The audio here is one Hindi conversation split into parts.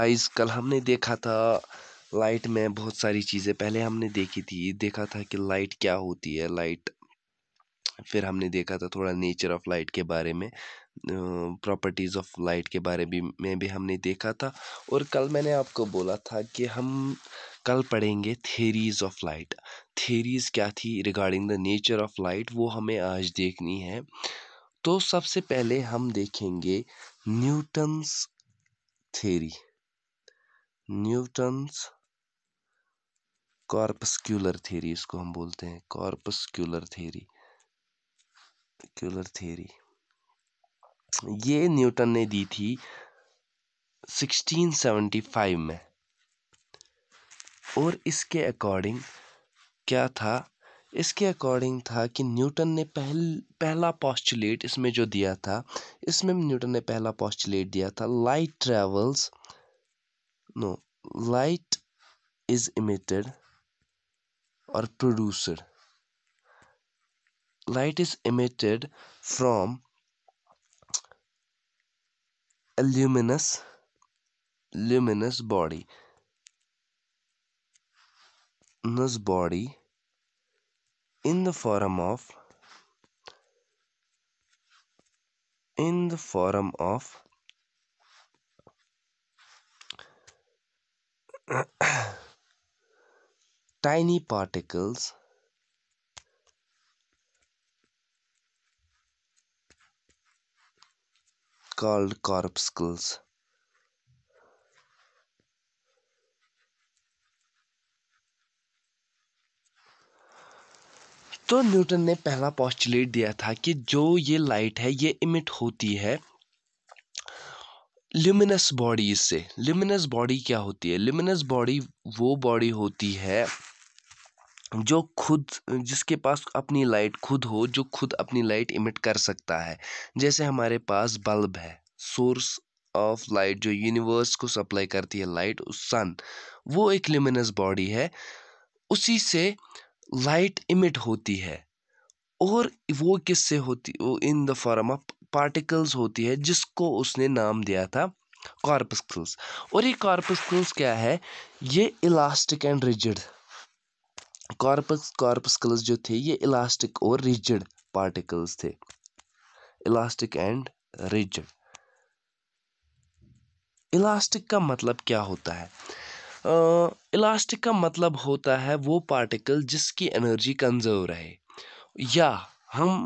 गाइस कल हमने देखा था लाइट में बहुत सारी चीज़ें पहले हमने देखी थी देखा था कि लाइट क्या होती है लाइट फिर हमने देखा था थोड़ा नेचर ऑफ लाइट के बारे में प्रॉपर्टीज़ ऑफ लाइट के बारे भी में भी हमने देखा था और कल मैंने आपको बोला था कि हम कल पढ़ेंगे थेरीज़ ऑफ लाइट थेरीज़ क्या थी regarding the nature of light वो हमें आज देखनी है तो सबसे पहले हम देखेंगे Newton's theory Newton's corpuscular theory इसको हम बोलते हैं कॉर्पस्क्यूलर थ्योरी क्यूलर थ्योरी ये न्यूटन ने दी थी 1675 में और इसके अकॉर्डिंग क्या था इसके अकॉर्डिंग था कि न्यूटन ने पहल पहला पॉस्टुलेट इसमें जो दिया था इसमें न्यूटन ने पहला पॉस्टुलेट दिया था light travels no light is emitted or produced light is emitted from a luminous luminous body luminous body in the form of in the form of tiny particles called corpuscles तो न्यूटन ने पहला पॉस्टुलेट दिया था कि जो ये लाइट है ये इमिट होती है लिमिनस बॉडी से लिमिनस बॉडी क्या होती है लिमिनस बॉडी वो बॉडी होती है जो खुद जिसके पास अपनी लाइट खुद हो जो खुद अपनी लाइट इमिट कर सकता है जैसे हमारे पास बल्ब है सोर्स ऑफ लाइट जो यूनिवर्स को सप्लाई करती है लाइट उस सन वो एक लिमिनस बॉडी है उसी से लाइट इमिट होती है और वो किससे होती वो in the form of particles होती है जिसको उसने नाम दिया था कॉर्पस्कल्स और ये कॉर्पस्कल्स क्या है ये elastic and rigid corpus corpuscles जो थे ये इलास्टिक और रिजिड पार्टिकल्स थे इलास्टिक एंड रिजिड इलास्टिक का मतलब क्या होता है इलास्टिक का मतलब होता है वो पार्टिकल जिसकी एनर्जी कंजर्व रहे या हम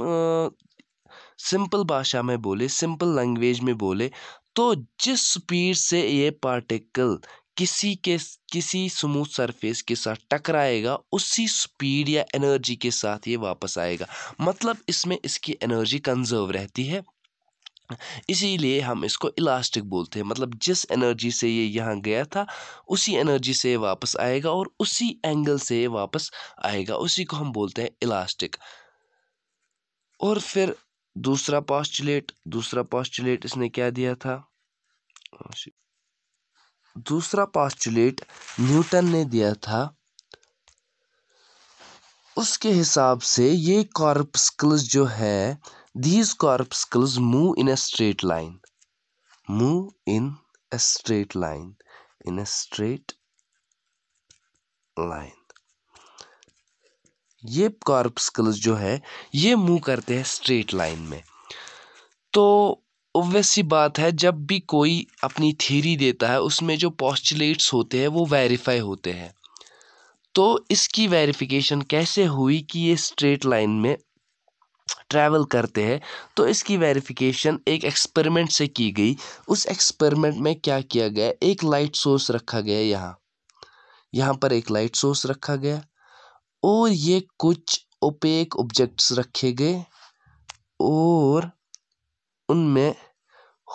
सिंपल भाषा में बोले सिंपल लैंग्वेज में बोले तो जिस स्पीड से ये पार्टिकल किसी के किसी स्मूथ सरफेस के साथ टकराएगा उसी स्पीड या एनर्जी के साथ ये वापस आएगा मतलब इसमें इसकी एनर्जी कंजर्व रहती है इसीलिए हम इसको इलास्टिक बोलते हैं मतलब जिस एनर्जी से ये यहाँ गया था उसी एनर्जी से ये वापस आएगा और उसी एंगल से ये वापस आएगा उसी को हम बोलते हैं इलास्टिक और फिर दूसरा पॉस्टुलेट दूसरा पॉस्टुलेट इसने क्या दिया था दूसरा पॉस्टुलेट न्यूटन ने दिया था उसके हिसाब से ये कॉर्पस्कल्स जो है these corpuscles move in a straight line move in a straight line in a straight line ये कॉर्पस्कल्स जो है ये मूव करते हैं स्ट्रेट लाइन में तो ओबियस सी बात है जब भी कोई अपनी थीरी देता है उसमें जो पॉस्टुलेट्स होते हैं वो वेरीफाई होते हैं तो इसकी वेरिफिकेशन कैसे हुई कि ये स्ट्रेट लाइन में ट्रैवल करते हैं तो इसकी वेरिफिकेशन एक एक्सपेरिमेंट से की गई उस एक्सपेरिमेंट में क्या किया गया एक लाइट सोर्स रखा गया यहाँ यहाँ पर एक लाइट सोर्स रखा गया और ये कुछ ओपेक ऑब्जेक्ट्स रखे गए और उनमें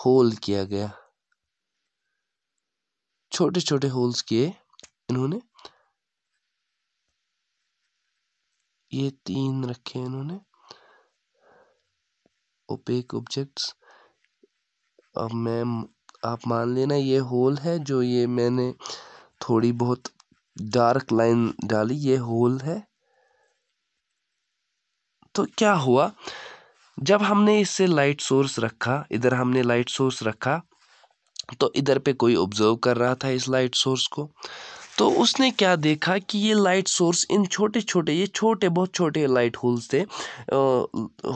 होल किया गया छोटे छोटे होल्स किए इन्होंने ये तीन रखे इन्होंने ओपेक ऑब्जेक्ट्स अब मैं आप मान लेना ये होल है जो ये मैंने थोड़ी बहुत डार्क लाइन डाली ये होल है तो क्या हुआ जब हमने इससे लाइट सोर्स रखा इधर हमने लाइट सोर्स रखा तो इधर पे कोई ऑब्जर्व कर रहा था इस लाइट सोर्स को तो उसने क्या देखा कि ये लाइट सोर्स इन छोटे छोटे ये छोटे बहुत छोटे लाइट होल्स थे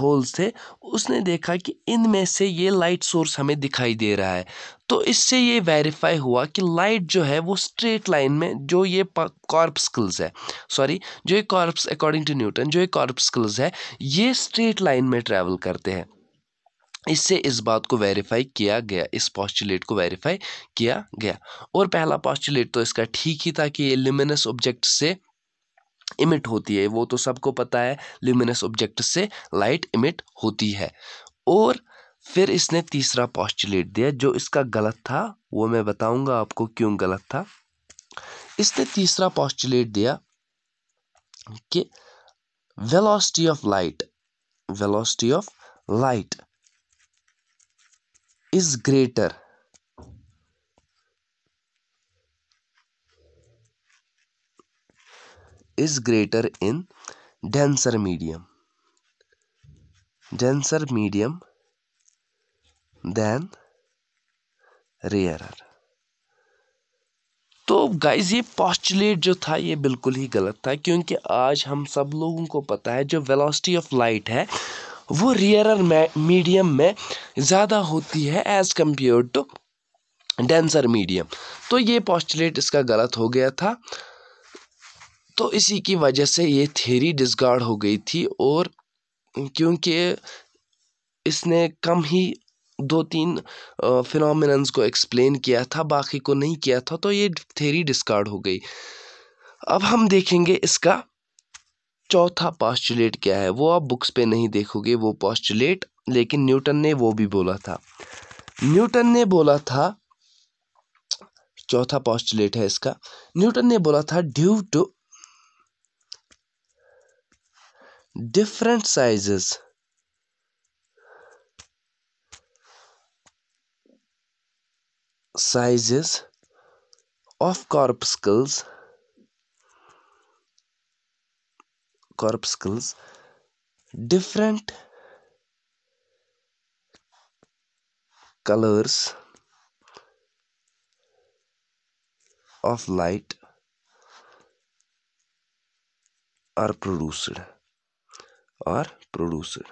होल्स थे उसने देखा कि इनमें से ये लाइट सोर्स हमें दिखाई दे रहा है तो इससे ये वेरीफाई हुआ कि लाइट जो है वो स्ट्रेट लाइन में जो ये कॉर्पस्कल्स है सॉरी जो ये कॉर्प्स अकॉर्डिंग टू न्यूटन जो ये कॉर्पस्कल्स है ये स्ट्रेट लाइन में ट्रैवल करते हैं इससे इस बात को वेरीफाई किया गया इस पॉस्टुलेट को वेरीफाई किया गया और पहला पॉस्टुलेट तो इसका ठीक ही था कि ये लिमिनस ऑब्जेक्ट से इमिट होती है वो तो सबको पता है ल्यूमिनस ऑब्जेक्ट से लाइट इमिट होती है और फिर इसने तीसरा पॉस्टुलेट दिया जो इसका गलत था वो मैं बताऊंगा आपको क्यों गलत था इसने तीसरा पॉस्टुलेट दिया कि velocity of light velocity of light is greater is greater in denser medium denser medium than rarer तो गाइज ये पॉस्टुलेट जो था ये बिल्कुल ही गलत था क्योंकि आज हम सब लोगों को पता है जो वेलोसिटी ऑफ लाइट है वो रेयरर मीडियम में ज़्यादा होती है as compared to denser medium तो ये पॉस्टुलेट इसका गलत हो गया था तो इसी की वजह से ये थेरी डिसगार्ड हो गई थी और क्योंकि इसने कम ही दो तीन फिनोमिनन्स को एक्सप्लेन किया था बाकी को नहीं किया था तो ये थेरी डिस्कार्ड हो गई अब हम देखेंगे इसका चौथा पॉस्टुलेट क्या है वो आप बुक्स पे नहीं देखोगे वो पॉस्टुलेट लेकिन न्यूटन ने वो भी बोला था न्यूटन ने बोला था चौथा पॉस्टुलेट है इसका न्यूटन ने बोला था due to different sizes sizes of corpuscles corpuscles different colors of light are produced or produced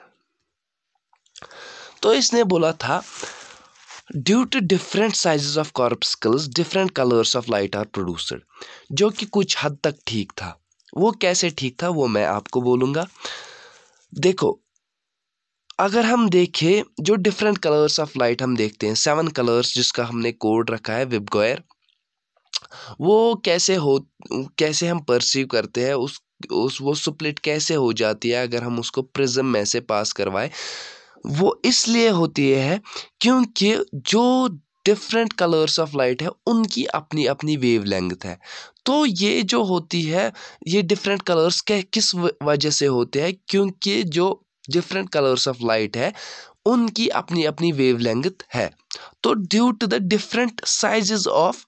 तो इसने बोला था due to different sizes of corpuscles different colours of light are produced जो कि कुछ हद तक ठीक था वो कैसे ठीक था वो मैं आपको बोलूँगा देखो अगर हम देखें जो डिफरेंट कलर्स ऑफ लाइट हम देखते हैं सेवन कलर्स जिसका हमने कोड रखा है विबगोयर वो कैसे हो कैसे हम परसीव करते हैं उस उस वो स्प्लिट कैसे हो जाती है अगर हम उसको प्रिज्म में से पास करवाएं वो इसलिए होती है क्योंकि जो डिफरेंट कलर्स ऑफ लाइट है उनकी अपनी अपनी वेव लेंथ है तो ये जो होती है ये डिफरेंट कलर्स के किस वजह से होते हैं क्योंकि जो डिफरेंट कलर्स ऑफ लाइट है उनकी अपनी अपनी वेव लेंथ है तो due to the different sizes of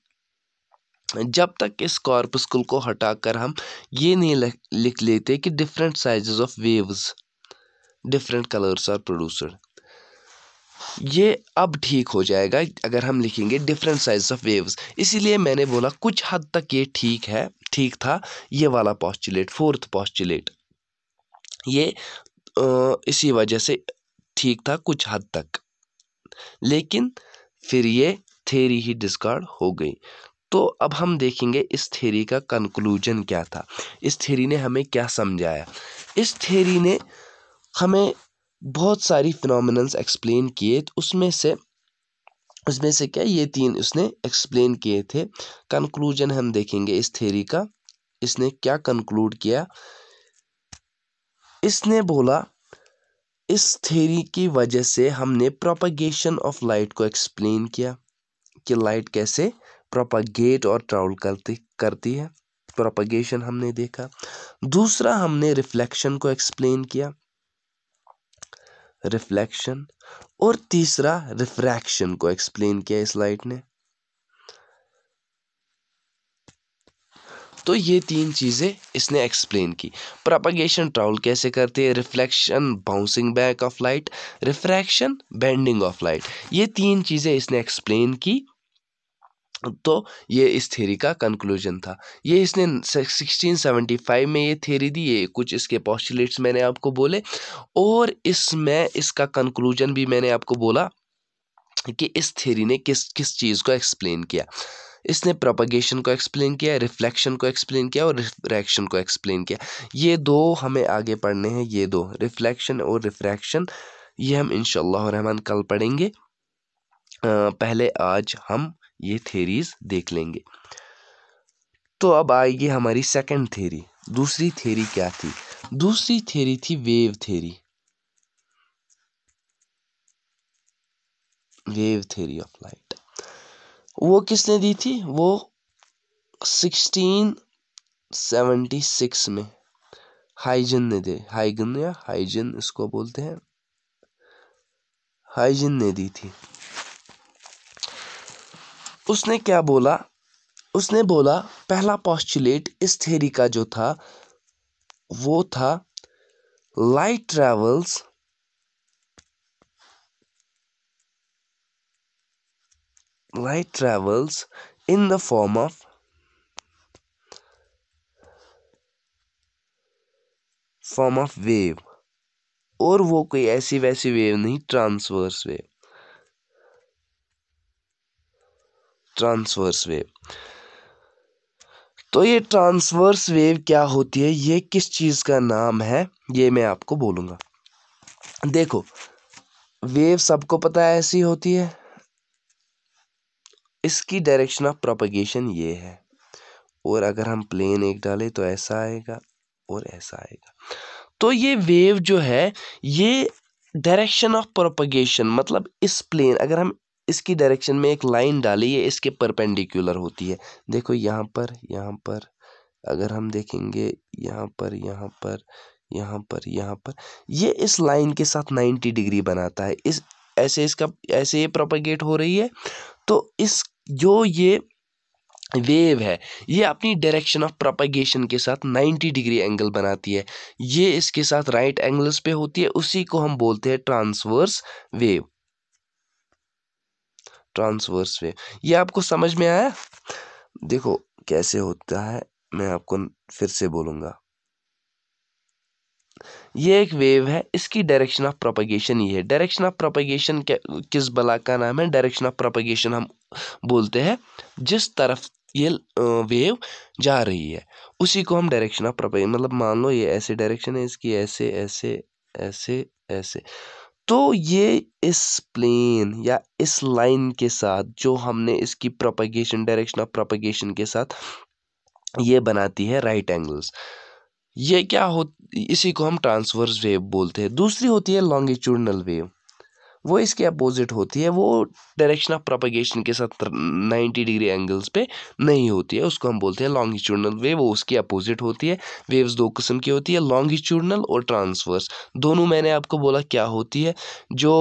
जब तक इस कॉर्पस्कुल को हटाकर हम ये नहीं लिख लेते कि different sizes of waves different colours are produced ये अब ठीक हो जाएगा अगर हम लिखेंगे डिफरेंट साइज ऑफ वेव्स इसीलिए मैंने बोला कुछ हद तक ये ठीक है ठीक था ये वाला पॉस्टुलेट फोर्थ पॉस्टुलेट ये इसी वजह से ठीक था कुछ हद तक लेकिन फिर ये थेरी ही डिस्कार्ड हो गई तो अब हम देखेंगे इस थेरी का कंक्लूजन क्या था इस थेरी ने हमें क्या समझाया इस थेरी ने हमें बहुत सारी फिनमिनल्स एक्सप्लेन किए तो उसमें से उसमें से क्या ये तीन उसने एक्सप्लेन किए थे कंक्लूजन हम देखेंगे इस थेरी का इसने क्या कंक्लूड किया इसने बोला इस थेरी की वजह से हमने प्रोपागेशन ऑफ लाइट को एक्सप्लेन किया कि लाइट कैसे प्रोपागेट और ट्रैवल करती करती है प्रोपागेशन हमने देखा दूसरा हमने रिफ्लेक्शन को एक्सप्लेन किया रिफ्लेक्शन और तीसरा रिफ्रैक्शन को एक्सप्लेन किया इस लाइट ने तो ये तीन चीज़ें इसने एक्सप्लेन की प्रोपगेशन ट्रावल कैसे करते हैं reflection bouncing back of light refraction bending of light ये तीन चीज़ें इसने एक्सप्लेन की तो ये इस थेरी का कंक्लूजन था ये इसने सिक्सटीन सेवेंटी फाइव में ये थेरी दी है कुछ इसके पॉस्टुलेट्स मैंने आपको बोले और इसमें इसका कंक्लूजन भी मैंने आपको बोला कि इस थेरी ने किस किस चीज़ को एक्सप्लेन किया इसने प्रोपगेशन को एक्सप्लेन किया रिफ्लेक्शन को एक्सप्लेन किया और रिफ्रैक्शन को एक्सप्लेन किया ये दो हमें आगे पढ़ने हैं ये दो रिफ्लेक्शन और रिफ्रैक्शन ये हम इन रहमान कल पढ़ेंगे आ, पहले आज हम ये थेरीज़ देख लेंगे तो अब आएगी हमारी सेकंड थेरी दूसरी थेरी क्या थी दूसरी थेरी थी wave theory wave theory of light वो किसने दी थी वो सिक्सटीन सेवेंटी सिक्स में हाइजन ने दे हाइगन या हाइजन इसको बोलते हैं हाइजन ने दी थी उसने क्या बोला उसने बोला पहला पॉस्टुलेट इस थेरी का जो था वो था light travels light travels in the form of form of wave और वो कोई ऐसी वैसी वेव नहीं ट्रांसवर्स वेव ट्रांसवर्स वेव तो ये ट्रांसवर्स वेव क्या होती है ये किस चीज़ का नाम है ये मैं आपको बोलूंगा देखो वेव सबको पता है ऐसी होती है इसकी डायरेक्शन ऑफ प्रोपगेशन ये है और अगर हम प्लेन एक डालें तो ऐसा आएगा और ऐसा आएगा तो ये वेव जो है ये डायरेक्शन ऑफ प्रोपगेशन मतलब इस प्लेन अगर हम इसकी डायरेक्शन में एक लाइन डाली है इसके परपेंडिकुलर होती है देखो यहाँ पर यहाँ पर अगर हम देखेंगे यहाँ पर यहाँ पर यहाँ पर यहाँ पर ये इस लाइन के साथ 90 डिग्री बनाता है इस ऐसे इसका ऐसे ये प्रोपागेट हो रही है तो इस जो ये वेव है ये अपनी डायरेक्शन ऑफ प्रोपागेशन के साथ 90 डिग्री एंगल बनाती है ये इसके साथ राइट एंगल्स पे होती है उसी को हम बोलते हैं ट्रांसवर्स वेव ट्रांसवर्स वेव ये आपको समझ में आया देखो कैसे होता है मैं आपको फिर से बोलूँगा ये एक वेव है इसकी डायरेक्शन ऑफ प्रोपगेशन ये है डायरेक्शन ऑफ प्रोपगेशन किस बला का नाम है डायरेक्शन ऑफ प्रोपगेशन हम बोलते हैं जिस तरफ ये वेव जा रही है उसी को हम डायरेक्शन ऑफ प्रोपगेशन मतलब मान लो ये ऐसे डायरेक्शन है इसकी ऐसे ऐसे ऐसे ऐसे तो ये इस प्लेन या इस लाइन के साथ जो हमने इसकी प्रोपगेशन डायरेक्शन ऑफ प्रोपगेशन के साथ ये बनाती है राइट एंगल्स ये क्या हो इसी को हम ट्रांसवर्स वेव बोलते हैं दूसरी होती है लॉन्गिट्यूडनल वेव वो इसके अपोज़िट होती है वो डायरेक्शन ऑफ प्रोपगेशन के साथ नाइन्टी डिग्री एंगल्स पे नहीं होती है उसको हम बोलते हैं लॉन्गिट्यूडनल वेव वो उसकी अपोज़िट होती है वेव्स दो किस्म की होती है लॉन्गिट्यूडनल और ट्रांसवर्स दोनों मैंने आपको बोला क्या होती है जो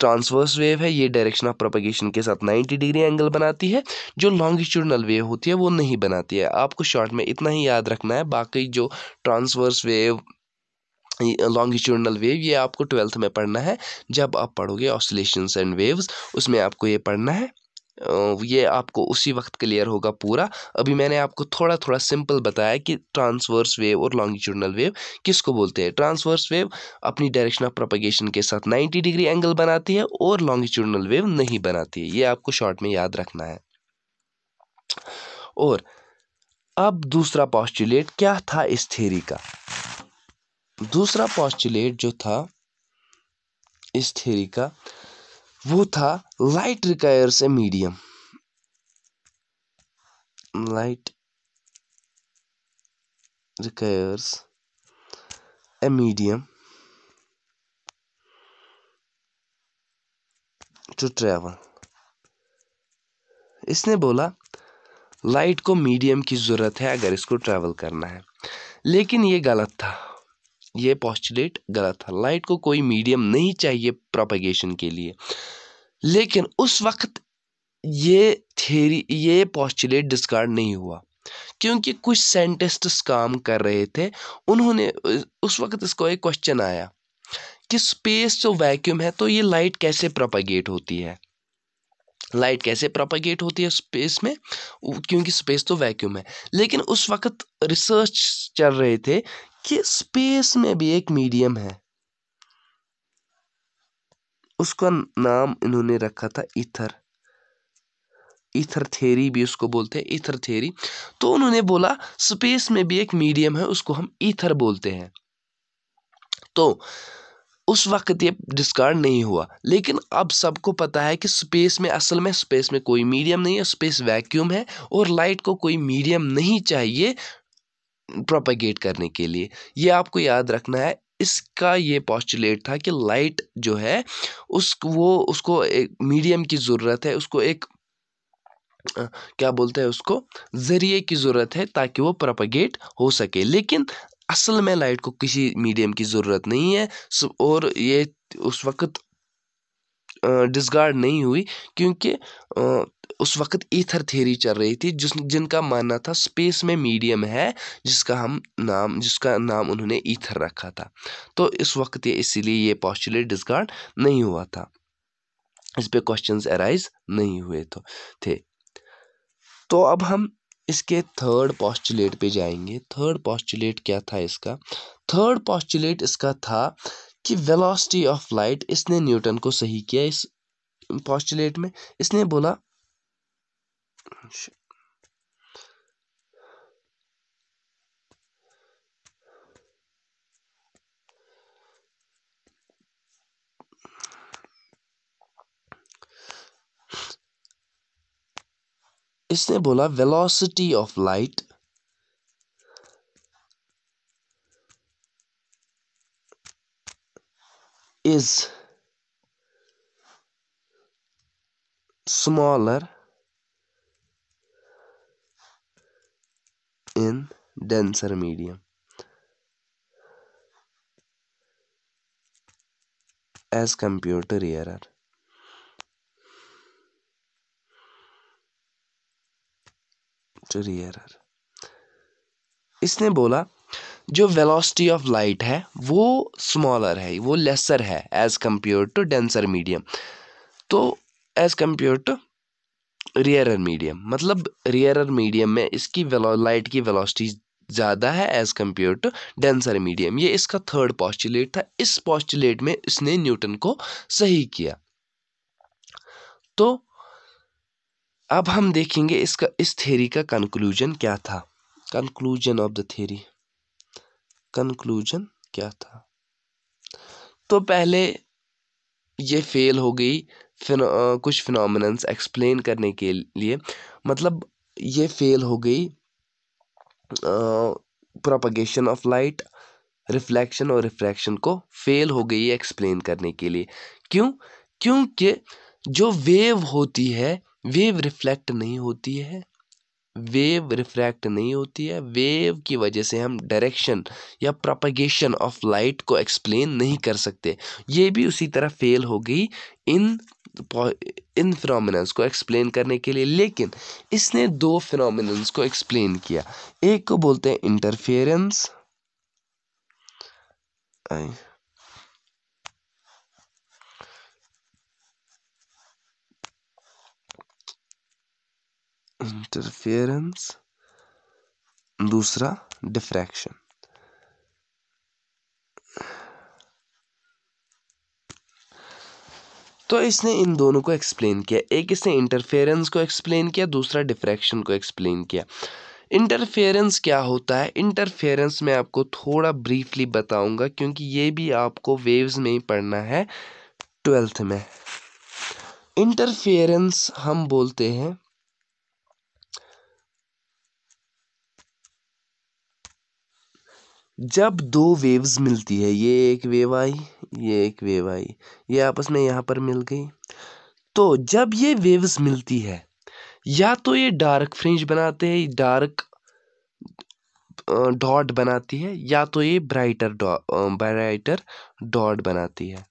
ट्रांसवर्स वेव है ये डायरेक्शन ऑफ प्रोपगेशन के साथ 90 डिग्री एंगल बनाती है जो लॉन्गिट्यूडनल वेव होती है वो नहीं बनाती है आपको शॉर्ट में इतना ही याद रखना है बाकी जो ट्रांसवर्स वेव लॉन्गिट्यूडनल वेव ये आपको ट्वेल्थ में पढ़ना है जब आप पढ़ोगे ऑसोलेशंस एंड वेव्स उसमें आपको ये पढ़ना है ये आपको उसी वक्त क्लियर होगा पूरा अभी मैंने आपको थोड़ा थोड़ा सिंपल बताया कि ट्रांसवर्स वेव और लॉन्गिट्यूडनल वेव किसको बोलते हैं ट्रांसवर्स वेव अपनी डायरेक्शन ऑफ प्रोपगेशन के साथ 90 डिग्री एंगल बनाती है और लॉन्गिट्यूडनल वेव नहीं बनाती है ये आपको शॉर्ट में याद रखना है और अब दूसरा पॉस्टुलेट क्या था इस थेरी का दूसरा पॉस्टुलेट जो था इस थ्योरी का वो था light requires a medium light requires a medium to travel इसने बोला लाइट को मीडियम की ज़रूरत है अगर इसको ट्रैवल करना है लेकिन ये गलत था ये पॉस्टुलेट गलत था लाइट को कोई मीडियम नहीं चाहिए प्रोपेगेशन के लिए लेकिन उस वक्त ये थेरी ये पॉस्टुलेट डिस्कार्ड नहीं हुआ क्योंकि कुछ साइंटिस्ट्स काम कर रहे थे उन्होंने उस वक्त इसको एक क्वेश्चन आया कि स्पेस जो वैक्यूम है तो ये लाइट कैसे प्रोपागेट होती है लाइट कैसे प्रोपागेट होती है स्पेस में क्योंकि स्पेस तो वैक्यूम है लेकिन उस वक्त रिसर्च चल रहे थे कि स्पेस में भी एक मीडियम है उसका नाम इन्होंने रखा था इथर इथर थेरी भी उसको बोलते हैं इथर थेरी तो उन्होंने बोला स्पेस में भी एक मीडियम है उसको हम इथर बोलते हैं तो उस वक्त ये डिस्कार्ड नहीं हुआ लेकिन अब सबको पता है कि स्पेस में असल में स्पेस में कोई मीडियम नहीं है स्पेस वैक्यूम है और लाइट को कोई मीडियम नहीं चाहिए प्रोपेगेट करने के लिए ये आपको याद रखना है इसका ये पॉस्टुलेट था कि लाइट जो है उस वो उसको एक मीडियम की ज़रूरत है उसको एक क्या बोलते हैं उसको ज़रिए की ज़रूरत है ताकि वो प्रोपेगेट हो सके लेकिन असल में लाइट को किसी मीडियम की ज़रूरत नहीं है और ये उस वक्त डिसगार्ड नहीं हुई क्योंकि उस वक्त ईथर थेरी चल रही थी जिस जिनका मानना था स्पेस में मीडियम है जिसका हम नाम जिसका नाम उन्होंने ईथर रखा था तो इस वक्त ये इसीलिए ये पॉस्टुलेट डिस्कार्ड नहीं हुआ था इस पे क्वेश्चंस अराइज नहीं हुए तो थे तो अब हम इसके थर्ड पॉस्टुलेट पे जाएंगे थर्ड पॉस्टुलेट क्या था इसका थर्ड पॉस्टुलेट इसका था कि वेलोसिटी ऑफ लाइट इसने न्यूटन को सही किया इस पॉस्टुलेट में इसने बोला Is the velocity of light is smaller in denser medium. as computer error. error. इसने बोला जो वेलोसिटी ऑफ लाइट है वो स्मॉलर है वो लेसर है as compared to denser medium तो as compared to rarer medium मतलब रेयरर मीडियम में इसकी लाइट की वेलोसिटी ज़्यादा है as compared to denser medium ये इसका थर्ड पॉस्टुलेट था इस पॉस्टुलेट में इसने न्यूटन को सही किया तो अब हम देखेंगे इसका इस थेरी का कंक्लूजन क्या था conclusion of the theory conclusion क्या था तो पहले ये फेल हो गई फिन कुछ फिनोमिनन्स एक्सप्लेन करने के लिए मतलब ये फेल हो गई प्रोपगेशन ऑफ लाइट रिफ्लेक्शन और रिफ्रैक्शन को फेल हो गई एक्सप्लेन करने के लिए क्यों क्योंकि जो वेव होती है वेव रिफ्लेक्ट नहीं होती है वेव रिफ्रैक्ट नहीं होती है वेव की वजह से हम डायरेक्शन या प्रोपगेशन ऑफ लाइट को एक्सप्लेन नहीं कर सकते ये भी उसी तरह फेल हो गई इन इन फिनोमिनन्स को एक्सप्लेन करने के लिए लेकिन इसने दो फिनोमिनन्स को एक्सप्लेन किया एक को बोलते हैं इंटरफेरेंस इंटरफेरेंस दूसरा डिफ्रैक्शन तो इसने इन दोनों को एक्सप्लेन किया एक इसने इंटरफेरेंस को एक्सप्लेन किया दूसरा डिफ्रैक्शन को एक्सप्लेन किया इंटरफेरेंस क्या होता है इंटरफेरेंस मैं आपको थोड़ा ब्रीफली बताऊंगा क्योंकि ये भी आपको वेव्स में ही पढ़ना है ट्वेल्थ में इंटरफेरेंस हम बोलते हैं जब दो वेव्स मिलती है ये एक वेव आई ये एक वेव आई ये आपस में यहाँ पर मिल गई तो जब ये वेव्स मिलती है या तो ये डार्क फ्रिंज बनाते हैं डार्क डॉट बनाती है या तो ये ब्राइटर ब्राइटर डॉट बनाती है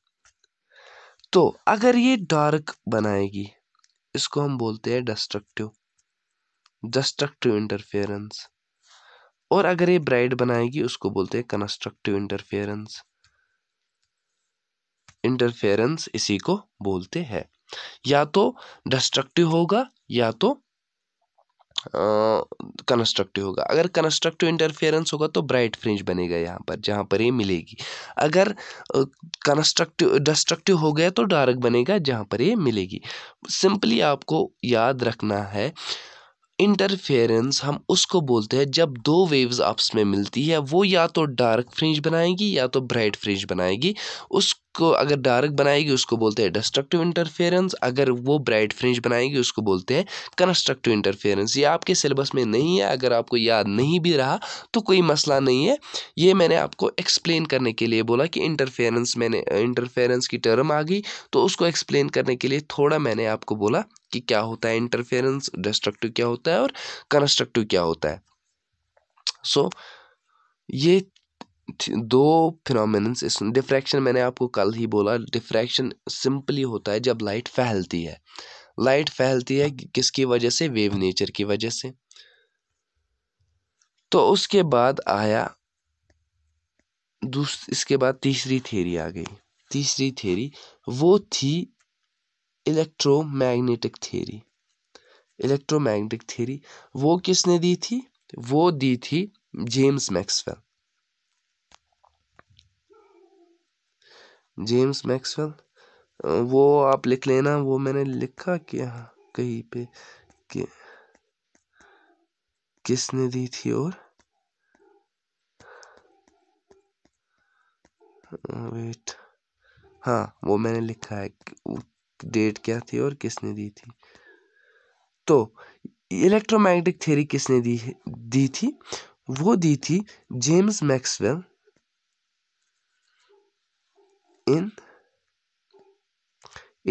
तो अगर ये डार्क बनाएगी इसको हम बोलते हैं डिस्ट्रक्टिव डिस्ट्रक्टिव इंटरफेरेंस और अगर ये ब्राइड बनाएगी उसको बोलते हैं कंस्ट्रक्टिव इंटरफेरेंस इंटरफेरेंस इसी को बोलते हैं या तो डिस्ट्रक्टिव होगा या तो कंस्ट्रक्टिव होगा अगर कंस्ट्रक्टिव इंटरफेरेंस होगा तो ब्राइट फ्रिंज बनेगा यहाँ पर जहाँ पर ये मिलेगी अगर कंस्ट्रक्टिव डिस्ट्रक्टिव हो गया तो डार्क बनेगा जहाँ पर ये मिलेगी सिंपली आपको याद रखना है इंटरफेरेंस हम उसको बोलते हैं जब दो वेव्स आपस में मिलती है वो या तो डार्क फ्रिंज बनाएगी या तो ब्राइट फ्रिंज बनाएगी उस उसको अगर डार्क बनाएगी उसको बोलते हैं डिस्ट्रक्टिव इंटरफेरेंस अगर वो ब्राइट फ्रिंज बनाएगी उसको बोलते हैं कंस्ट्रक्टिव इंटरफेरेंस ये आपके सिलेबस में नहीं है अगर आपको याद नहीं भी रहा तो कोई मसला नहीं है ये मैंने आपको एक्सप्लेन करने के लिए बोला कि इंटरफेरेंस मैंने इंटरफेरेंस की टर्म आ गई तो उसको एक्सप्लेन करने के लिए थोड़ा मैंने आपको बोला कि क्या होता है इंटरफेरेंस डिस्ट्रक्टिव क्या होता है और कंस्ट्रक्टिव क्या होता है सो so, ये दो फिनोमिनंस इस डिफ्रैक्शन मैंने आपको कल ही बोला डिफ्रैक्शन सिंपली होता है जब लाइट फैलती है लाइट फैलती है किसकी वजह से वेव नेचर की वजह से तो उसके बाद आया दूस इसके बाद तीसरी थेरी आ गई तीसरी थेरी वो थी इलेक्ट्रोमैग्नेटिक थेरी इलेक्ट्रोमैग्नेटिक थेरी वो किसने दी थी वो दी थी जेम्स मैक्सवेल जेम्स मैक्सवेल वो आप लिख लेना वो मैंने लिखा क्या कहीं पे कि किसने दी थी और वेट हाँ वो मैंने लिखा है डेट क्या थी और किसने दी थी तो इलेक्ट्रोमैग्नेटिक थ्योरी किसने दी दी थी वो दी थी जेम्स मैक्सवेल इन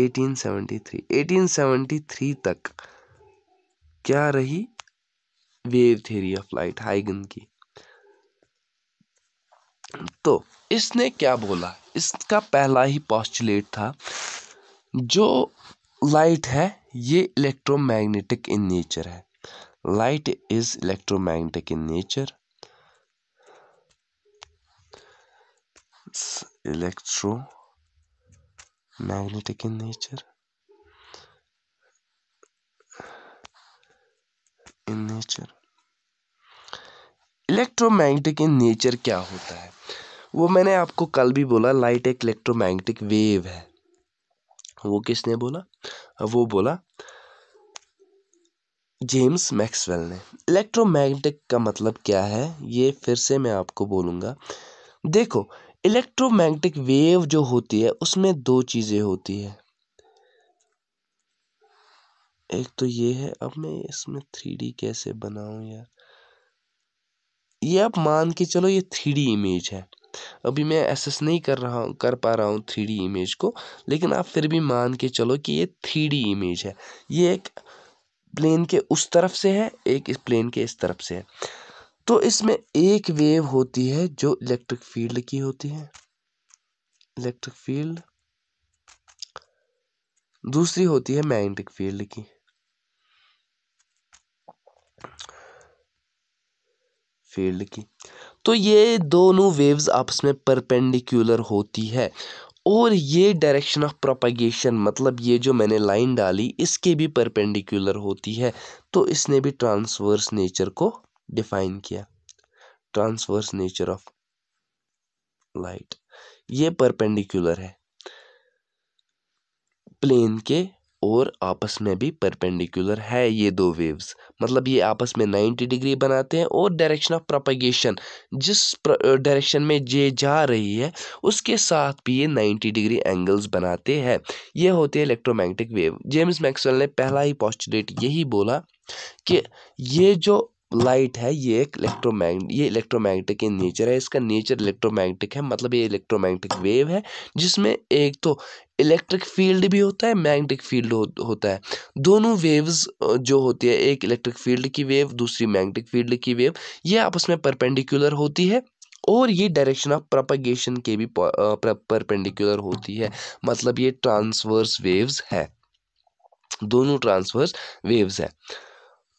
1873 1873 तक क्या रही वेव थ्योरी ऑफ लाइट हाइगन की तो इसने क्या बोला इसका पहला ही पॉस्टुलेट था जो लाइट है ये इलेक्ट्रोमैग्नेटिक इन नेचर है light is electromagnetic in nature electromagnetic in nature in nature electromagnetic in nature क्या होता है वो मैंने आपको कल भी बोला लाइट एक इलेक्ट्रोमैग्नेटिक वेव है वो किसने बोला वो बोला जेम्स मैक्सवेल ने इलेक्ट्रोमैग्नेटिक का मतलब क्या है ये फिर से मैं आपको बोलूँगा देखो इलेक्ट्रोमैग्नेटिक वेव जो होती है उसमें दो चीज़ें होती है एक तो ये है अब मैं इसमें थ्री कैसे बनाऊ यार ये आप मान के चलो ये थ्री इमेज है अभी मैं एसेस नहीं कर रहा हूं कर पा रहा हूँ थ्री इमेज को लेकिन आप फिर भी मान के चलो कि ये थ्री इमेज है ये एक प्लेन के उस तरफ से है एक इस प्लेन के इस तरफ से है तो इसमें एक वेव होती है जो इलेक्ट्रिक फील्ड की होती है इलेक्ट्रिक फील्ड दूसरी होती है मैग्नेटिक फील्ड की फील्ड की तो ये दोनों वेव्स आपस में परपेंडिकुलर होती है और ये डायरेक्शन ऑफ प्रोपेगेशन मतलब ये जो मैंने लाइन डाली इसके भी परपेंडिकुलर होती है तो इसने भी ट्रांसवर्स नेचर को डिफाइन किया ट्रांसवर्स नेचर ऑफ लाइट ये परपेंडिकुलर है प्लेन के और आपस में भी परपेंडिकुलर है ये दो वेव्स मतलब ये आपस में 90 डिग्री बनाते हैं और डायरेक्शन ऑफ प्रोपेगेशन जिस डायरेक्शन में जे जा रही है उसके साथ भी ये 90 डिग्री एंगल्स बनाते हैं ये होते हैं इलेक्ट्रोमैग्नेटिक वेव जेम्स मैक्सवेल ने पहला ही पॉस्टुलेट यही बोला कि ये जो लाइट है ये एक इलेक्ट्रोमैग्नेट ये इलेक्ट्रोमैग्नेटिक इन नेचर है इसका नेचर इलेक्ट्रोमैग्नेटिक है मतलब ये इलेक्ट्रोमैग्नेटिक वेव है जिसमें एक तो इलेक्ट्रिक फील्ड भी होता है मैग्नेटिक फील्ड हो, होता है दोनों वेव्स जो होती है एक इलेक्ट्रिक फील्ड की वेव दूसरी मैग्नेटिक फील्ड की वेव ये आपस में परपेंडिकुलर होती है और ये डायरेक्शन ऑफ प्रपगेशन के भी परपेंडिकुलर होती है मतलब ये ट्रांसवर्स वेव्स है दोनों ट्रांसवर्स वेव्स है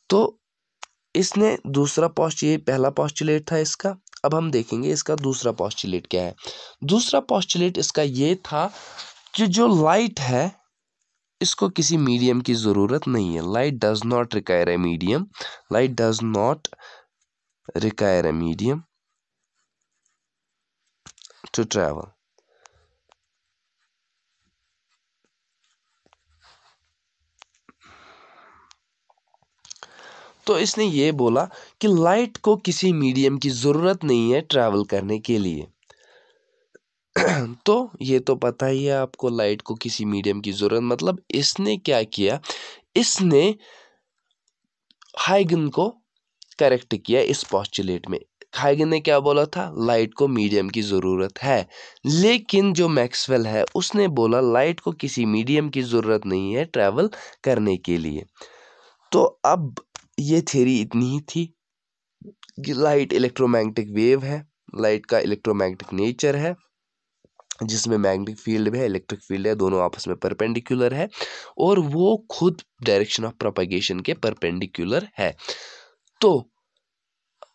तो इसने दूसरा पोस्ट ये पहला पॉस्टुलेट था इसका अब हम देखेंगे इसका दूसरा पॉस्टुलेट क्या है दूसरा पॉस्टुलेट इसका ये था कि जो लाइट है इसको किसी मीडियम की ज़रूरत नहीं है light does not require a medium light does not require a medium to travel तो इसने ये बोला कि लाइट को किसी मीडियम की ज़रूरत नहीं है ट्रैवल करने के लिए तो ये तो पता ही है आपको लाइट को किसी मीडियम की ज़रूरत मतलब इसने क्या किया इसने हाइगन को करेक्ट किया इस पॉस्टुलेट में हाइगन ने क्या बोला था लाइट को मीडियम की ज़रूरत है लेकिन जो मैक्सवेल है उसने बोला लाइट को किसी मीडियम की ज़रूरत नहीं है ट्रैवल करने के लिए तो अब ये थेरी इतनी ही थी कि लाइट इलेक्ट्रोमैग्नेटिक वेव है लाइट का इलेक्ट्रोमैग्नेटिक नेचर है जिसमें मैग्नेटिक फील्ड भी है इलेक्ट्रिक फील्ड है दोनों आपस में परपेंडिकुलर है और वो खुद डायरेक्शन ऑफ प्रोपेगेशन के परपेंडिकुलर है तो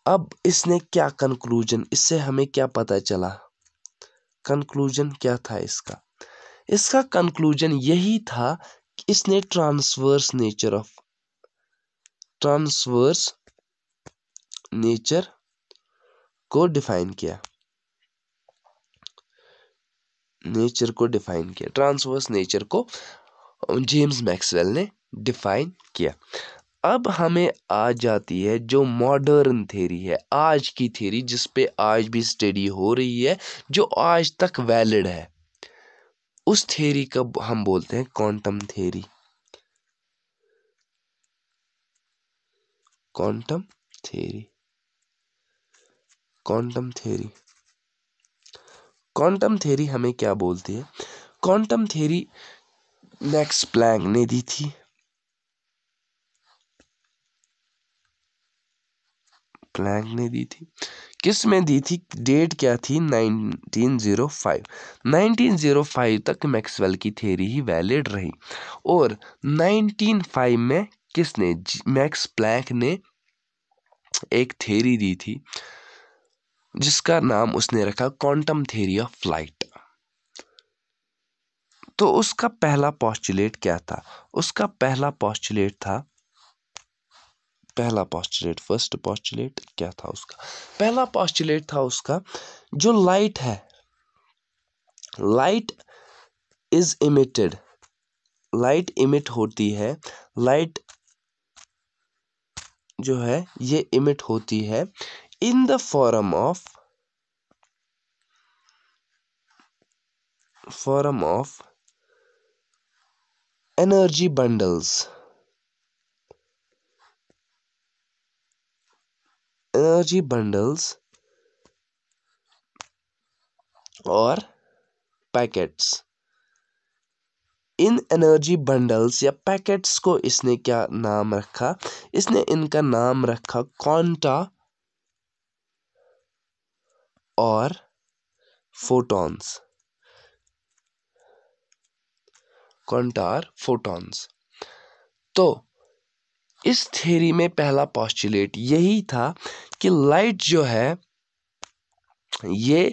अब इसने क्या कंक्लूजन इससे हमें क्या पता चला कंक्लूजन क्या था इसका इसका कंक्लूजन यही था कि इसने transverse nature of transverse nature को डिफाइन किया नेचर को डिफाइन किया ट्रांसवर्स नेचर को जेम्स मैक्सवेल ने डिफाइन किया अब हमें आ जाती है जो मॉडर्न थेरी है आज की थेरी जिस पे आज भी स्टडी हो रही है जो आज तक वैलिड है उस थेरी का हम बोलते हैं quantum theory quantum theory quantum theory quantum theory हमें क्या बोलती है क्वांटम थ्योरी मैक्स प्लैंक ने दी थी प्लैंक ने दी थी किस में दी थी डेट क्या थी 1905 1905 तक मैक्सवेल की थ्योरी ही वैलिड रही और 1905 में किसने मैक्स प्लैंक ने एक थेरी दी थी जिसका नाम उसने रखा क्वांटम थेरी ऑफ फ्लाइट तो उसका पहला पॉस्टुलेट क्या था उसका पहला पॉस्टुलेट था पहला पॉस्टुलेट फर्स्ट पॉस्टुलेट क्या था उसका पहला पॉस्टुलेट था उसका जो लाइट है light is emitted light emit होती है लाइट जो है ये इमिट होती है in the form of form of energy bundles energy bundles और पैकेट्स इन एनर्जी बंडल्स या पैकेट्स को इसने क्या नाम रखा इसने इनका नाम रखा क्वांटा और फोटॉन्स क्वांटार फोटॉन्स तो इस थेरी में पहला पॉस्टुलेट यही था कि लाइट जो है ये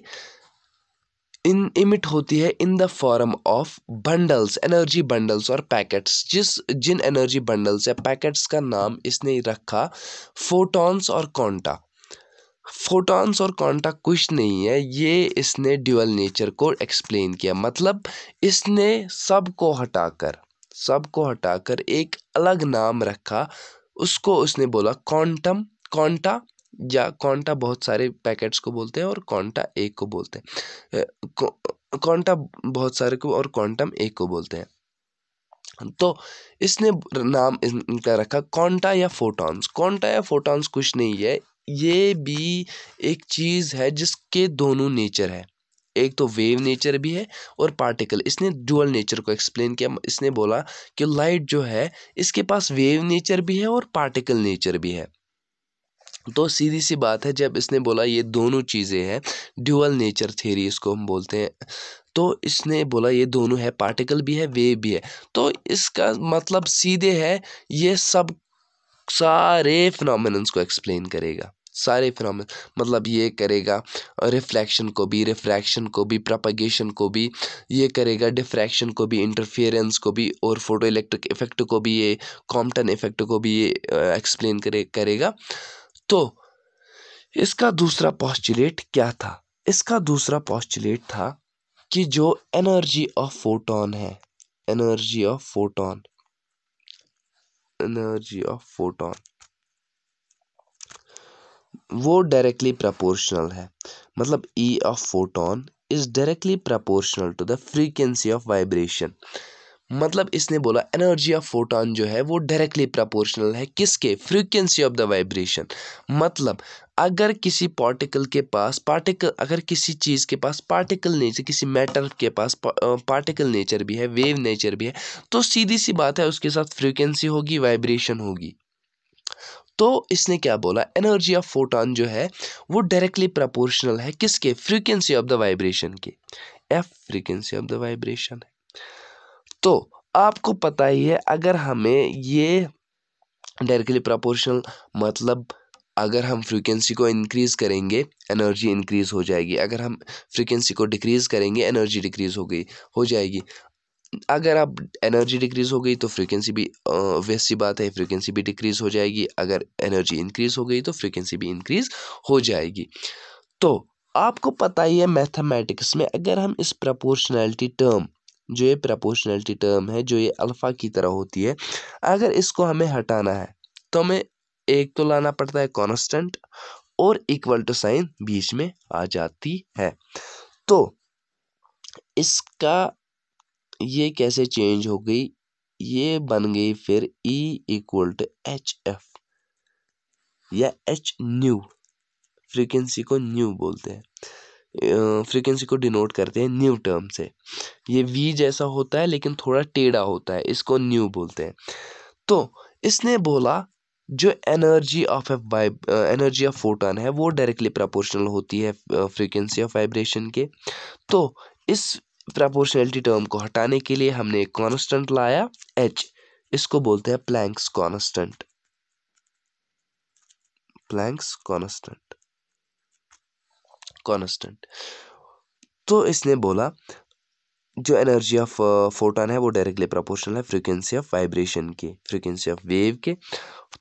इन इमिट होती है in the form of bundles energy bundles और पैकेट्स जिस जिन एनर्जी बंडल्स या पैकेट्स का नाम इसने रखा फोटॉन्स और कॉन्टा फोटॉन्स और कॉन्टा कुछ नहीं है ये इसने ड्यूअल नेचर को एक्सप्लेन किया मतलब इसने सब को हटाकर सब को हटाकर एक अलग नाम रखा उसको उसने बोला क्वांटम क्वांटा या कौनटा बहुत सारे पैकेट्स को बोलते हैं और कौनटा एक को बोलते हैं कौनटा बहुत सारे को और क्वांटम एक को बोलते हैं तो इसने नाम इनका रखा कॉन्टा या फोटॉन्स कॉन्टा या फोटॉन्स कुछ नहीं है ये भी एक चीज़ है जिसके दोनों नेचर है एक तो वेव नेचर भी है और पार्टिकल इसने ड्यूअल नेचर को एक्सप्लेन किया इसने बोला कि लाइट जो है इसके पास वेव नेचर भी है और पार्टिकल नेचर भी है तो सीधी सी बात है जब इसने बोला ये दोनों चीज़ें हैं ड्यूअल नेचर थेरी इसको हम बोलते हैं तो इसने बोला ये दोनों है पार्टिकल भी है वेव भी है तो इसका मतलब सीधे है ये सब सारे फिनोमेनन्स को एक्सप्लेन करेगा सारे फिनोमिन मतलब ये करेगा रिफ्लेक्शन को भी रिफ्रैक्शन को भी प्रपगेशन को भी ये करेगा डिफ्रैक्शन को भी इंटरफेरेंस को भी और फोटो इलेक्ट्रिक इफेक्ट को भी ये कॉम्पटन इफेक्ट को भी ये एक्सप्लेन करे करेगा तो इसका दूसरा पॉस्टुलेट क्या था इसका दूसरा पॉस्टुलेट था कि जो एनर्जी ऑफ फोटोन है energy of photon energy of photon वो डायरेक्टली प्रोपोर्शनल है मतलब E of photon is directly proportional to the frequency of vibration मतलब इसने बोला एनर्जी ऑफ फोटोन जो है वो डायरेक्टली प्रोपोर्शनल है किसके फ्रीक्वेंसी ऑफ द वाइब्रेशन मतलब अगर किसी पार्टिकल के पास पार्टिकल अगर किसी चीज़ के पास पार्टिकल नेचर किसी मैटर के पास पार्टिकल नेचर भी है वेव नेचर भी है तो सीधी सी बात है उसके साथ फ्रीक्वेंसी होगी वाइब्रेशन होगी तो इसने क्या बोला एनर्जी ऑफ फोटोन जो है वो डायरेक्टली प्रोपोर्शनल है किसके फ्रीक्वेंसी ऑफ द वाइब्रेशन के F frequency of the vibration है तो आपको पता ही है अगर हमें ये डायरेक्टली प्रोपोर्शनल मतलब अगर हम फ्रीक्वेंसी को इंक्रीज़ करेंगे एनर्जी इंक्रीज़ हो जाएगी अगर हम फ्रीक्वेंसी को डिक्रीज़ करेंगे एनर्जी डिक्रीज़ हो गई हो जाएगी अगर आप एनर्जी डिक्रीज़ हो गई तो फ्रीक्वेंसी भी वैसी सी बात है फ्रीक्वेंसी भी डिक्रीज़ हो जाएगी अगर एनर्जी इंक्रीज़ हो गई तो फ्रीक्वेंसी भी इंक्रीज़ हो जाएगी तो आपको पता ही है मैथमेटिक्स में अगर हम इस प्रपोर्शनैलिटी टर्म जो ये प्रपोर्शनलिटी टर्म है जो ये अल्फ़ा की तरह होती है अगर इसको हमें हटाना है तो हमें एक तो लाना पड़ता है कॉन्स्टेंट और इक्वल टू साइन बीच में आ जाती है तो इसका ये कैसे चेंज हो गई ये बन गई फिर E equal to H F या एच न्यू फ्रीक्वेंसी को न्यू बोलते हैं फ्रीक्वेंसी को डिनोट करते हैं न्यू टर्म से ये वी जैसा होता है लेकिन थोड़ा टेढ़ा होता है इसको न्यू बोलते हैं तो इसने बोला जो energy of a vibe energy of photon है वो डायरेक्टली प्रोपोर्शनल होती है फ्रीक्वेंसी ऑफ वाइब्रेशन के तो इस प्रोपोर्शनलिटी टर्म को हटाने के लिए हमने एक कॉन्स्टेंट लाया एच इसको बोलते हैं Planck's constant Planck's constant constant तो इसने बोला जो एनर्जी ऑफ फोटोन है वो डायरेक्टली प्रोपोर्शनल है फ्रीक्वेंसी ऑफ वाइब्रेशन के फ्रीक्वेंसी ऑफ वेव के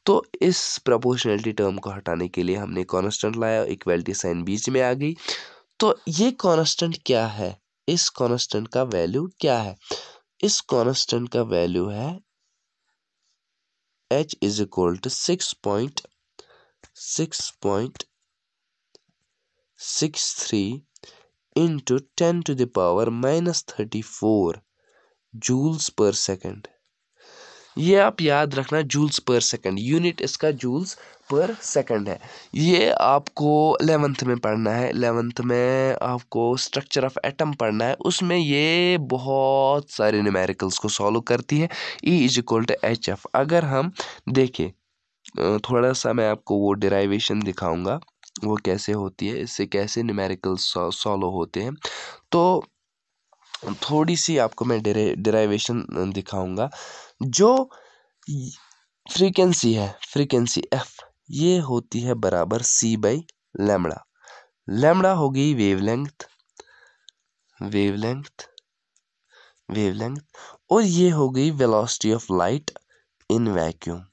तो इस प्रोपोर्शनलिटी टर्म को हटाने के लिए हमने कॉन्स्टेंट लाया इक्वलिटी साइन बीच में आ गई तो ये कॉन्स्टेंट क्या है इस कॉन्स्टेंट का वैल्यू क्या है इस कॉन्स्टेंट का वैल्यू है H is equal to six point six point six three into ten to the power minus thirty four joules per second ये आप याद रखना जूल्स पर सेकंड यूनिट इसका जूल्स पर सेकंड है ये आपको एलेवंथ में पढ़ना है एलेवंथ में आपको स्ट्रक्चर ऑफ एटम पढ़ना है उसमें ये बहुत सारे न्यूमेरिकल्स को सॉल्व करती है E is equal to H F अगर हम देखें थोड़ा सा मैं आपको वो डिराइवेशन दिखाऊंगा वो कैसे होती है इससे कैसे न्यूमेरिकल सॉल्व होते हैं तो थोड़ी सी आपको मैं डेराइवेशन दिखाऊंगा जो फ्रीक्वेंसी है फ्रीक्वेंसी एफ ये होती है बराबर सी बाई लेमड़ा लेमड़ा हो गई वेवलेंथ वेवलेंथ वेवलेंथ और ये हो गई velocity of light in vacuum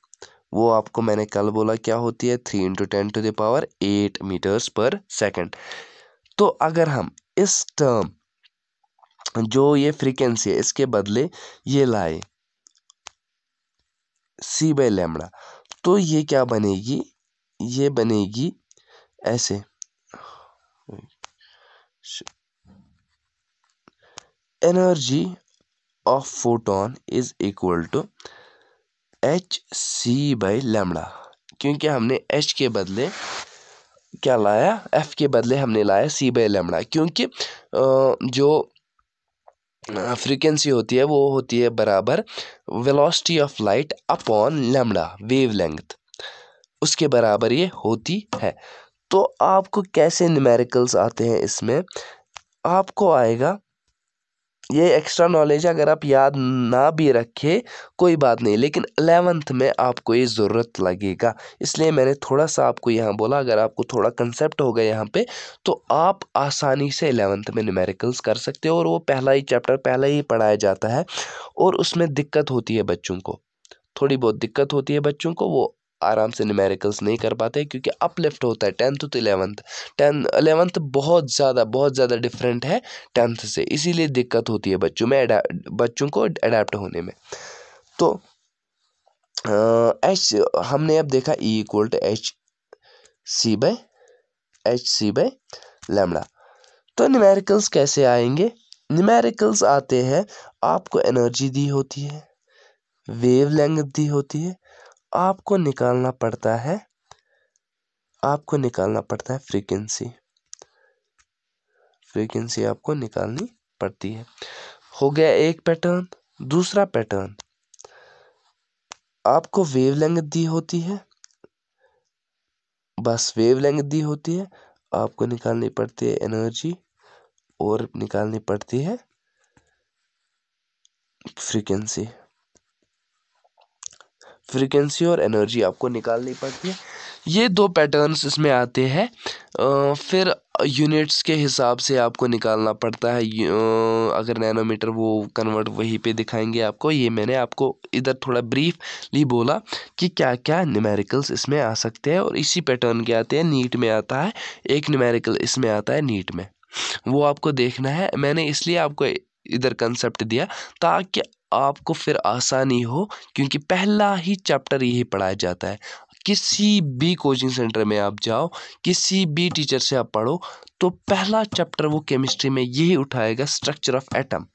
वो आपको मैंने कल बोला क्या होती है three into ten to the power eight metres per second तो अगर हम इस टर्म जो ये फ्रीक्वेंसी है इसके बदले ये लाए सी बाई लेमड़ा तो ये क्या बनेगी ये बनेगी ऐसे energy of photon is equal to H C by lambda क्योंकि हमने एच के बदले क्या लाया एफ़ के बदले हमने लाया सी बाई लेमड़ा क्योंकि जो फ्रीक्वेंसी होती है वो होती है बराबर velocity of light upon wave wavelength उसके बराबर ये होती है तो आपको कैसे न्यूमेरिकल्स आते हैं इसमें आपको आएगा ये एक्स्ट्रा नॉलेज अगर आप याद ना भी रखें कोई बात नहीं लेकिन एलेवंथ में आपको ये ज़रूरत लगेगा इसलिए मैंने थोड़ा सा आपको यहाँ बोला अगर आपको थोड़ा कंसेप्ट हो गया यहाँ पे तो आप आसानी से एलेवंथ में न्यूमेरिकल्स कर सकते हो और वो पहला ही चैप्टर पहला ही पढ़ाया जाता है और उसमें दिक्कत होती है बच्चों को थोड़ी बहुत दिक्कत होती है बच्चों को वो आराम से न्यूमेरिकल्स नहीं कर पाते क्योंकि अपलिफ्ट होता है tenth to eleventh ten eleventh बहुत ज़्यादा बहुत ज़्यादा डिफरेंट है टेंथ से इसीलिए दिक्कत होती है बच्चों में बच्चों को अडेप्ट होने में तो एच हमने अब देखा E equal to H C by H C by lambda तो न्यूमेरिकल्स कैसे आएंगे न्यूमेरिकल्स आते हैं आपको एनर्जी दी होती है वेव लेंथ दी होती है आपको निकालना पड़ता है आपको निकालना पड़ता है फ्रीक्वेंसी फ्रीक्वेंसी आपको निकालनी पड़ती है हो गया एक पैटर्न दूसरा पैटर्न आपको वेवलेंथ दी होती है बस वेवलेंथ दी होती है आपको निकालनी पड़ती है एनर्जी और निकालनी पड़ती है फ्रीक्वेंसी फ्रीक्वेंसी और एनर्जी आपको निकालनी पड़ती है ये दो पैटर्न्स इसमें आते हैं फिर यूनिट्स के हिसाब से आपको निकालना पड़ता है अगर नैनोमीटर वो कन्वर्ट वहीं पे दिखाएंगे आपको ये मैंने आपको इधर थोड़ा ब्रीफली बोला कि क्या क्या न्यूमेरिकल्स इसमें आ सकते हैं और इसी पैटर्न के आते हैं नीट में आता है एक न्यूमेरिकल इसमें आता है नीट में वो आपको देखना है मैंने इसलिए आपको इधर कंसेप्ट दिया ताकि आपको फिर आसानी हो क्योंकि पहला ही चैप्टर यही पढ़ाया जाता है किसी भी कोचिंग सेंटर में आप जाओ किसी भी टीचर से आप पढ़ो तो पहला चैप्टर वो केमिस्ट्री में यही उठाएगा structure of atom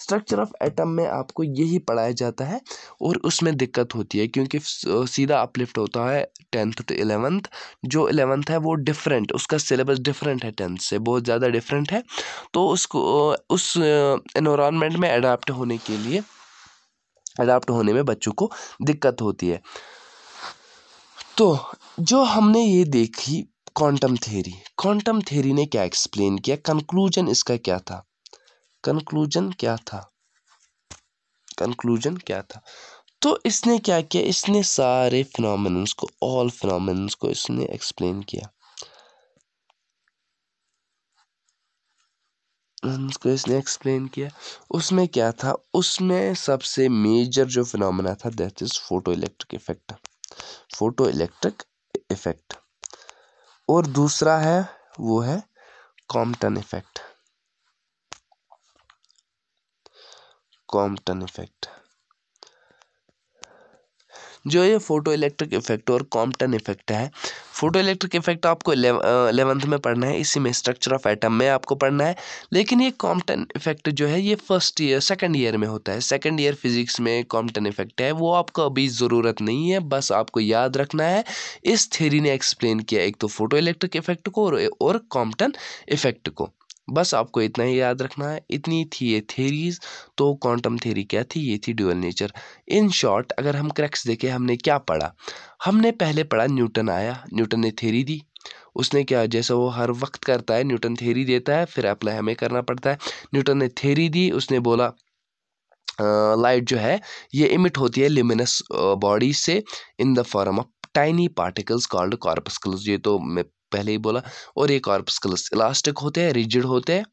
structure of atom में आपको यही पढ़ाया जाता है और उसमें दिक्कत होती है क्योंकि सीधा अपलिफ्ट होता है टेंथ टू इलेवंथ जो इलेवंथ है वो डिफरेंट उसका सिलेबस डिफरेंट है टेंथ से बहुत ज़्यादा डिफरेंट है तो उसको उस इन्वामेंट में अडाप्ट होने के लिए अडाप्ट होने में बच्चों को दिक्कत होती है तो जो हमने ये देखी क्वांटम थ्योरी क्वांटम थ्योरी ने क्या एक्सप्लेन किया कंक्लूजन इसका क्या था कंक्लूजन क्या था कंक्लूजन क्या था तो इसने क्या किया इसने सारे फिनोमेनस को ऑल फिनोमेनस को इसने एक्सप्लेन किया को इसने एक्सप्लेन किया उसमें क्या था उसमें सबसे मेजर जो फिनोमिना था that is photoelectric effect photoelectric effect और दूसरा है वो है कॉम्पटन इफेक्ट कॉम्पटन इफेक्ट जो ये फोटो इलेक्ट्रिक इफेक्ट और कॉम्पटन इफेक्ट है फोटो इलेक्ट्रिक इफेक्ट आपको एलेवंथ में पढ़ना है इसी में स्ट्रक्चर ऑफ एटम में आपको पढ़ना है लेकिन ये कॉम्पटन इफेक्ट जो है ये फर्स्ट ईयर सेकंड ईयर में होता है सेकंड ईयर फिजिक्स में कॉम्पटन इफेक्ट है वो आपको अभी ज़रूरत नहीं है बस आपको याद रखना है इस थेरी ने एक्सप्लेन किया एक तो फोटो इलेक्ट्रिक इफेक्ट को और कॉम्पटन इफेक्ट को बस आपको इतना ही याद रखना है इतनी थी ये थेरीज तो क्वांटम थेरी क्या थी ये थी ड्यूअल नेचर इन शॉर्ट अगर हम क्रैक्स देखें हमने क्या पढ़ा हमने पहले पढ़ा न्यूटन आया न्यूटन ने थेरी दी उसने क्या जैसा वो हर वक्त करता है न्यूटन थेरी देता है फिर अप्लाई हमें करना पड़ता है न्यूटन ने थेरी दी उसने बोला लाइट जो है ये इमिट होती है लिमिनस बॉडी से in the form of tiny particles called corpuscles ये तो मैं पहले ही बोला और ये कॉर्पस्कल्स इलास्टिक होते हैं रिजिड होते हैं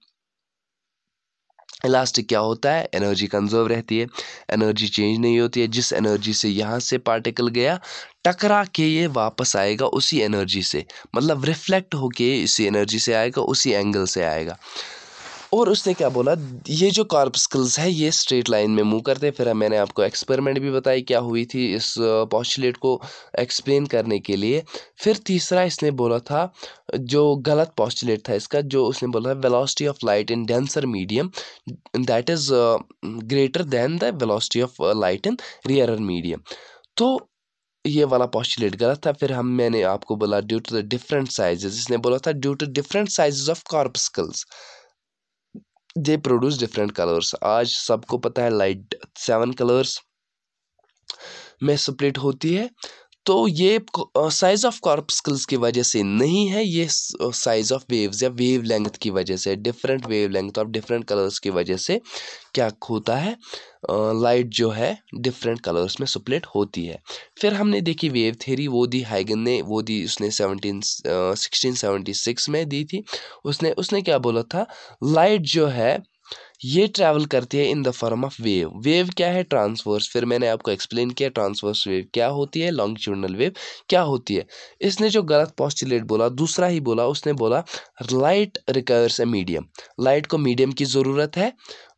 इलास्टिक क्या होता है एनर्जी कंजर्व रहती है एनर्जी चेंज नहीं होती है जिस एनर्जी से यहाँ से पार्टिकल गया टकरा के ये वापस आएगा उसी एनर्जी से मतलब रिफ्लेक्ट होके इसी एनर्जी से आएगा उसी एंगल से आएगा और उसने क्या बोला ये जो कार्पस्कल्स है ये स्ट्रेट लाइन में मूव करते फिर मैंने आपको एक्सपेरिमेंट भी बताई क्या हुई थी इस पॉस्टुलेट को एक्सप्लेन करने के लिए फिर तीसरा इसने बोला था जो गलत पॉस्टुलेट था इसका जो उसने बोला था velocity of light in denser medium that is greater than the velocity of light in rarer medium तो ये वाला पॉस्टुलेट गलत था फिर हम मैंने आपको बोला due to the different sizes इसने बोला था due to different sizes of corpuscles they produce different colours आज सबको पता है लाइट सेवन कलर्स में स्प्लिट होती है तो ये साइज़ ऑफ कॉर्पस्कल्स की वजह से नहीं है ये साइज़ ऑफ वेव्स या वेव लेंथ की वजह से different wavelength of different colours की वजह से क्या होता है लाइट जो है डिफरेंट कलर्स में स्प्लिट होती है फिर हमने देखी वेव थेरी वो दी हाइगन ने वो दी उसने सेवनटीन सिक्सटीन सेवेंटी सिक्स में दी थी उसने उसने क्या बोला था लाइट जो है ये ट्रैवल करती है in the form of wave wave क्या है ट्रांसवर्स फिर मैंने आपको एक्सप्लेन किया ट्रांसवर्स वेव क्या होती है लॉन्गिट्यूडनल वेव क्या होती है इसने जो गलत पॉस्टुलेट बोला दूसरा ही बोला उसने बोला light requires a medium light को मीडियम की ज़रूरत है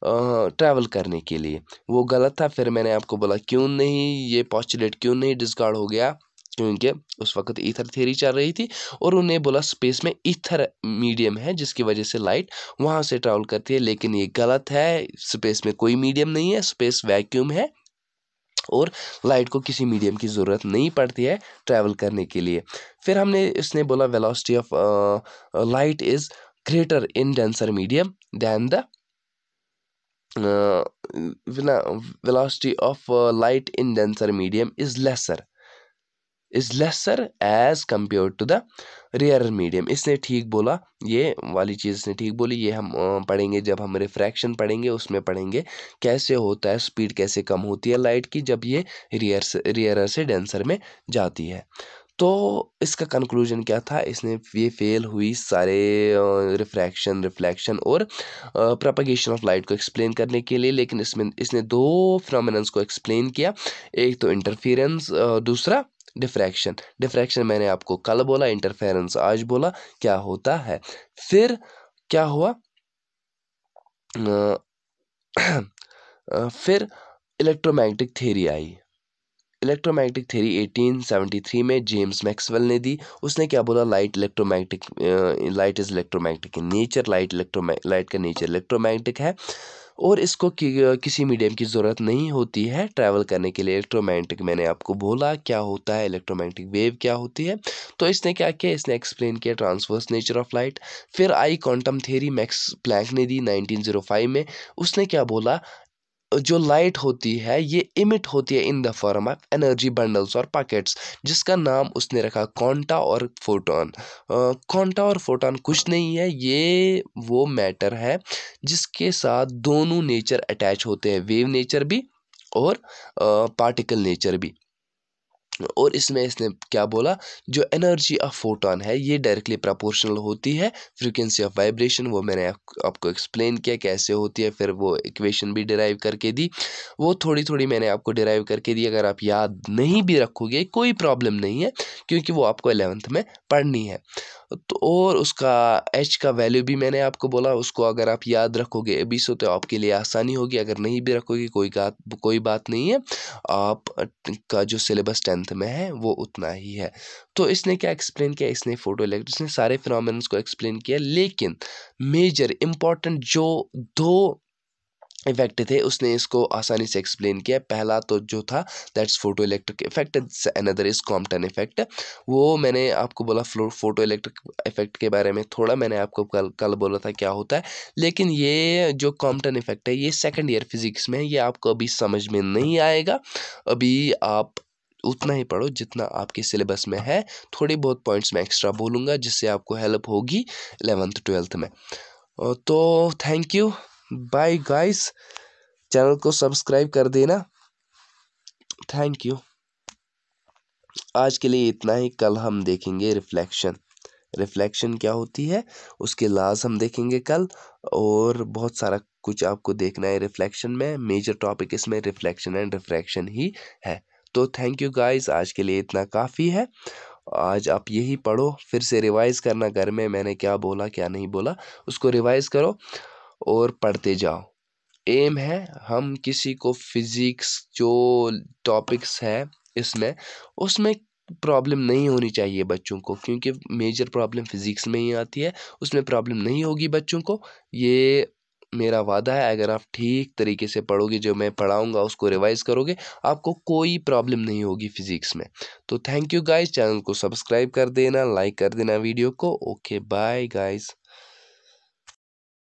ट्रैवल करने के लिए वो गलत था फिर मैंने आपको बोला क्यों नहीं ये पॉस्टुलेट क्यों नहीं डिस्कार्ड हो गया क्योंकि उस वक्त ईथर थ्योरी चल रही थी और उन्हें बोला स्पेस में ईथर मीडियम है जिसकी वजह से लाइट वहाँ से ट्रैवल करती है लेकिन ये गलत है स्पेस में कोई मीडियम नहीं है स्पेस वैक्यूम है और लाइट को किसी मीडियम की ज़रूरत नहीं पड़ती है ट्रैवल करने के लिए फिर हमने इसने बोला velocity of light is greater in denser medium than the velocity of light in denser medium is lesser is lesser as compared to the rare medium इसने ठीक बोला ये वाली चीज़ इसने ठीक बोली ये हम पढ़ेंगे जब हम रिफ्रैक्शन पढ़ेंगे उसमें पढ़ेंगे कैसे होता है स्पीड कैसे कम होती है लाइट की जब ये रेयर से रेयर से डेंसर में जाती है तो इसका कंक्लूजन क्या था इसने ये फेल हुई सारे रिफ्रैक्शन रिफ्लैक्शन और प्रपगेशन ऑफ लाइट को एक्सप्लेन करने के लिए लेकिन इसमें इसने दो फ्रामेंस को एक्सप्लेन किया एक तो इंटरफेरेंस दूसरा डिफ्रैक्शन डिफ्रैक्शन मैंने आपको कल बोला इंटरफेरेंस आज बोला क्या होता है फिर क्या हुआ फिर इलेक्ट्रोमैग्नेटिक थ्योरी आई इलेक्ट्रोमैग्नेटिक थ्योरी 1873 में जेम्स मैक्सवेल ने दी उसने क्या बोला light electromagnetic light is electromagnetic in nature light electromagnetic light का नेचर इलेक्ट्रोमैग्नेटिक है और इसको कि, किसी मीडियम की ज़रूरत नहीं होती है ट्रैवल करने के लिए इलेक्ट्रोमैग्नेटिक मैंने आपको बोला क्या होता है इलेक्ट्रोमैग्नेटिक वेव क्या होती है तो इसने क्या किया इसने एक्सप्लेन किया ट्रांसवर्स नेचर ऑफ लाइट फिर आई क्वांटम थ्योरी मैक्स प्लैंक ने दी 1905 में उसने क्या बोला जो लाइट होती है ये इमिट होती है in the form of energy bundles और पैकेट्स जिसका नाम उसने रखा कॉन्टा और फोटोन कॉन्टा और फोटोन कुछ नहीं है ये वो मैटर है जिसके साथ दोनों नेचर अटैच होते हैं वेव नेचर भी और पार्टिकल नेचर भी और इसमें इसने क्या बोला जो एनर्जी ऑफ फोटोन है ये डायरेक्टली प्रोपोर्शनल होती है फ्रीक्वेंसी ऑफ वाइब्रेशन वो मैंने आप, आपको एक्सप्लेन किया कैसे होती है फिर वो इक्वेशन भी डिराइव करके दी वो थोड़ी थोड़ी मैंने आपको डिराइव करके दी अगर आप याद नहीं भी रखोगे कोई प्रॉब्लम नहीं है क्योंकि वो आपको एलेवंथ में पढ़नी है तो और उसका एच का वैल्यू भी मैंने आपको बोला उसको अगर आप याद रखोगे अभी सो तो आपके लिए आसानी होगी अगर नहीं भी रखोगे कोई बात कोई बात नहीं है आप का जो सिलेबस टेंथ में है वो उतना ही है तो इसने क्या एक्सप्लेन किया इसने फोटो इलेक्ट इसने सारे फिनमिनस को एक्सप्लेन किया लेकिन मेजर इम्पॉर्टेंट जो दो इफ़ेक्ट थे उसने इसको आसानी से एक्सप्लेन किया पहला तो जो था that's photoelectric effect another is Compton effect वो मैंने आपको बोला फ्लो फोटो इलेक्ट्रिक इफेक्ट के बारे में थोड़ा मैंने आपको कल कल बोला था क्या होता है लेकिन ये जो कॉम्पटन इफेक्ट है ये सेकेंड ईयर फिजिक्स में है ये आपको अभी समझ में नहीं आएगा अभी आप उतना ही पढ़ो जितना आपके सिलेबस में है थोड़े बहुत पॉइंट्स मैं एक्स्ट्रा बोलूँगा जिससे आपको हेल्प होगी एलेवंथ ट्वेल्थ में तो thank you bye guys channel को सब्सक्राइब कर देना थैंक यू आज के लिए इतना ही कल हम देखेंगे रिफ्लेक्शन रिफ्लेक्शन क्या होती है उसके लाज हम देखेंगे कल और बहुत सारा कुछ आपको देखना है रिफ्लेक्शन में मेजर टॉपिक इसमें रिफ्लेक्शन एंड रिफ्रैक्शन ही है तो थैंक यू गाइस आज के लिए इतना काफ़ी है आज आप यही पढ़ो फिर से रिवाइज़ करना घर में मैंने क्या बोला क्या नहीं बोला उसको रिवाइज़ करो और पढ़ते जाओ एम है हम किसी को फिज़िक्स जो टॉपिक्स है इसमें उसमें प्रॉब्लम नहीं होनी चाहिए बच्चों को क्योंकि मेजर प्रॉब्लम फिज़िक्स में ही आती है उसमें प्रॉब्लम नहीं होगी बच्चों को ये मेरा वादा है अगर आप ठीक तरीके से पढ़ोगे जो मैं पढ़ाऊँगा उसको रिवाइज करोगे आपको कोई प्रॉब्लम नहीं होगी फिज़िक्स में तो थैंक यू गाइस चैनल को सब्सक्राइब कर देना लाइक कर देना वीडियो को ओके बाय गाइज़